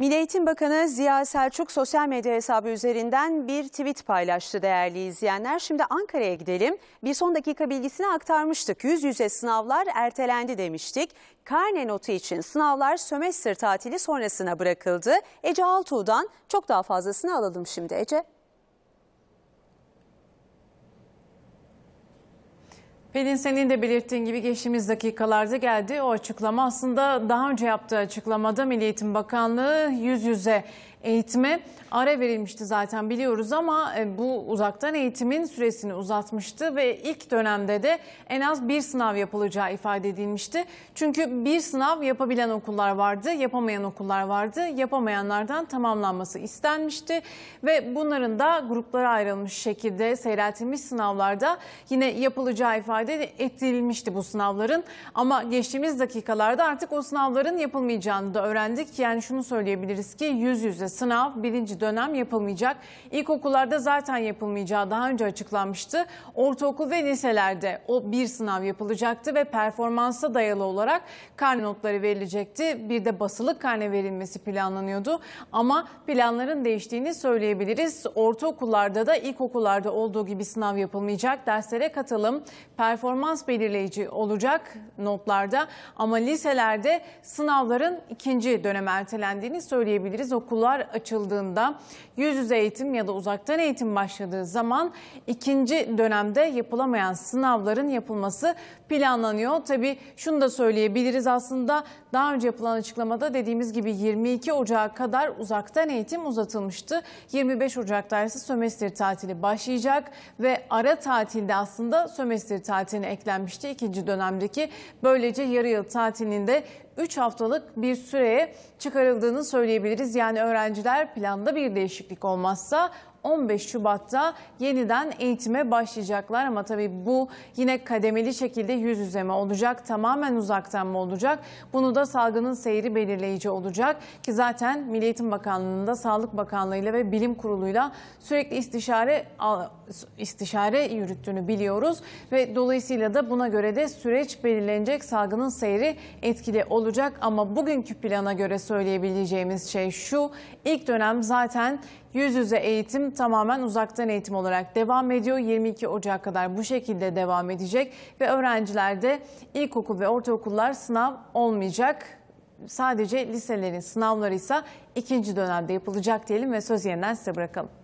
Milli Eğitim Bakanı Ziya Selçuk sosyal medya hesabı üzerinden bir tweet paylaştı değerli izleyenler. Şimdi Ankara'ya gidelim. Bir son dakika bilgisini aktarmıştık. Yüz yüze sınavlar ertelendi demiştik. Karne notu için sınavlar sömestr tatili sonrasına bırakıldı. Ece Altuğ'dan çok daha fazlasını alalım şimdi Ece. Pelin senin de belirttiğin gibi geçtiğimiz dakikalarda geldi o açıklama. Aslında daha önce yaptığı açıklamada Milli Eğitim Bakanlığı yüz yüze eğitime ara verilmişti zaten biliyoruz ama e, bu uzaktan eğitimin süresini uzatmıştı ve ilk dönemde de en az bir sınav yapılacağı ifade edilmişti. Çünkü bir sınav yapabilen okullar vardı, yapamayan okullar vardı. Yapamayanlardan tamamlanması istenmişti ve bunların da gruplara ayrılmış şekilde seyreltilmiş sınavlarda yine yapılacağı ifade ettirilmişti bu sınavların. Ama geçtiğimiz dakikalarda artık o sınavların yapılmayacağını da öğrendik. Yani şunu söyleyebiliriz ki yüz yüze sınav birinci dönem yapılmayacak. İlkokullarda zaten yapılmayacağı daha önce açıklanmıştı. Ortaokul ve liselerde o bir sınav yapılacaktı ve performansa dayalı olarak karne notları verilecekti. Bir de basılık karne verilmesi planlanıyordu. Ama planların değiştiğini söyleyebiliriz. Ortaokullarda da ilkokullarda olduğu gibi sınav yapılmayacak. Derslere katılım performans belirleyici olacak notlarda ama liselerde sınavların ikinci döneme ertelendiğini söyleyebiliriz. Okullar okullar açıldığında yüz yüze eğitim ya da uzaktan eğitim başladığı zaman ikinci dönemde yapılamayan sınavların yapılması planlanıyor. Tabii şunu da söyleyebiliriz aslında daha önce yapılan açıklamada dediğimiz gibi 22 Ocak'a kadar uzaktan eğitim uzatılmıştı. 25 Ocak'ta ise sömestr tatili başlayacak ve ara tatilde aslında sömestr tatilini eklenmişti ikinci dönemdeki. Böylece yarı yıl tatilinde 3 haftalık bir süreye çıkarıldığını söyleyebiliriz. Yani öğrenciler planda bir değişiklik olmazsa 15 Şubat'ta yeniden eğitime başlayacaklar ama tabii bu yine kademeli şekilde yüz yüze mi olacak, tamamen uzaktan mı olacak? Bunu da salgının seyri belirleyici olacak ki zaten Milli Eğitim Bakanlığı'nda Sağlık Bakanlığı'yla ve Bilim Kurulu'yla sürekli istişare istişare yürüttüğünü biliyoruz ve dolayısıyla da buna göre de süreç belirlenecek, salgının seyri etkili olacak ama bugünkü plana göre söyleyebileceğimiz şey şu. ilk dönem zaten yüz yüze eğitim tamamen uzaktan eğitim olarak devam ediyor. 22 Ocak kadar bu şekilde devam edecek ve öğrencilerde ilkokul ve ortaokullar sınav olmayacak. Sadece liselerin sınavları ise ikinci dönemde yapılacak diyelim ve söz yeniden size bırakalım.